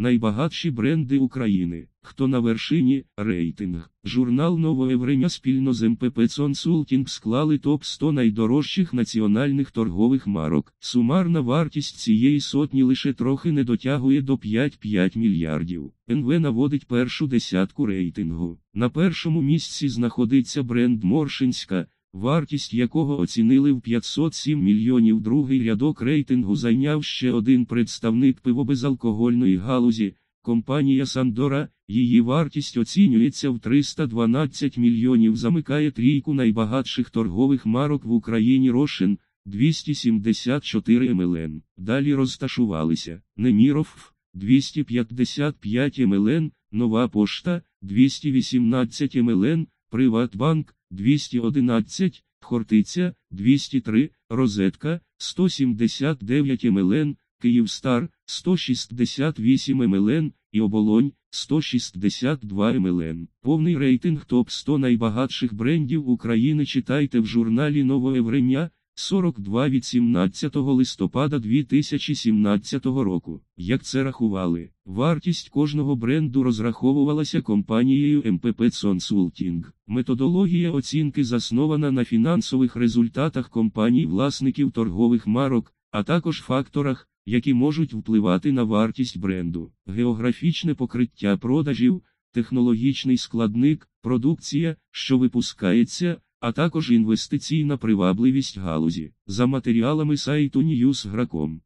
Найбагатші бренди України. Хто на вершині рейтинг. Журнал Нове Время спільно з МПП ем Цонсултінг склали топ 100 найдорожчих національних торгових марок. Сумарна вартість цієї сотні лише трохи не дотягує до 5-5 мільярдів. НВ наводить першу десятку рейтингу. На першому місці знаходиться бренд Моршинська вартість якого оцінили в 507 мільйонів другий рядок рейтингу зайняв ще один представник пивобезалкогольної галузі, компанія Сандора, її вартість оцінюється в 312 мільйонів, замикає трійку найбагатших торгових марок в Україні Рошин 274 млн. Далі розташувалися Неміров 255 млн, ем Нова Пошта 218 млн, ем Приватбанк 211, Хортиця, 203, Розетка, 179 МЛН, Київстар, 168 МЛН, і оболонь 162 МЛН. Повний рейтинг топ 100 найбагатших брендів України читайте в журналі Новоеврем'я, 42 від 17 листопада 2017 року. Як це рахували, вартість кожного бренду розраховувалася компанією МПП Consulting. Методологія оцінки заснована на фінансових результатах компаній власників торгових марок, а також факторах, які можуть впливати на вартість бренду, географічне покриття продажів, технологічний складник, продукція, що випускається а також інвестиційна привабливість галузі за матеріалами сайту Newsgracom.